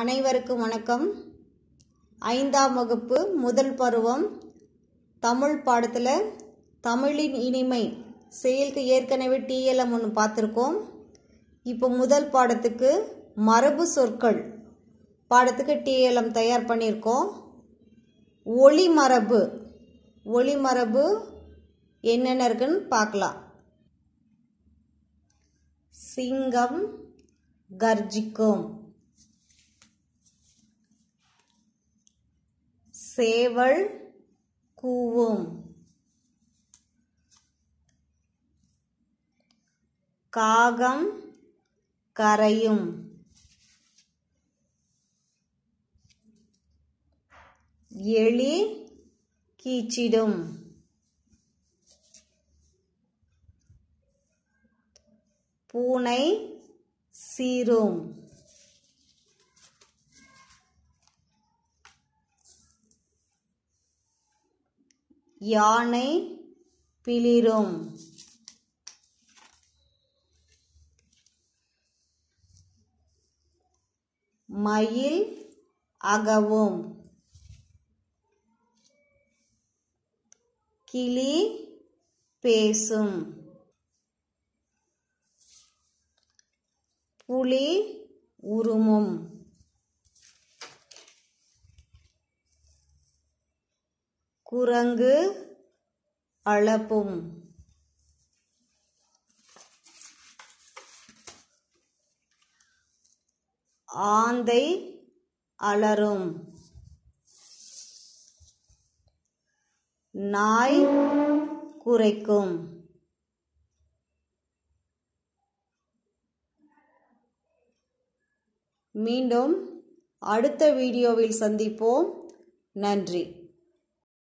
அனைவருக்கும் வணக்கம் ஐந்தாம் வகுப்பு முதல் பருவம் தமிழ் பாடத்தில் தமிழின் இனிமை செயலுக்கு ஏற்கனவே டிஎல்எம் ஒன்று பார்த்துருக்கோம் இப்போ முதல் பாடத்துக்கு மரபு சொற்கள் பாடத்துக்கு டிஎல்எம் தயார் பண்ணியிருக்கோம் ஒளி மரபு ஒளி மரபு என்னென்ன இருக்குன்னு பார்க்கலாம் சிங்கம் கர்ஜிக்கும் சேவல் கூவும் காகம் கரையும் எலி கீச்சிடும் பூனை சீரும் யானை பிளிரும் மயில் அகவும் கிளி பேசும் புலி உருமும் குரங்கு அளப்பும் ஆந்தை அலரும் நாய் குறைக்கும் மீண்டும் அடுத்த வீடியோவில் சந்திப்போம் நன்றி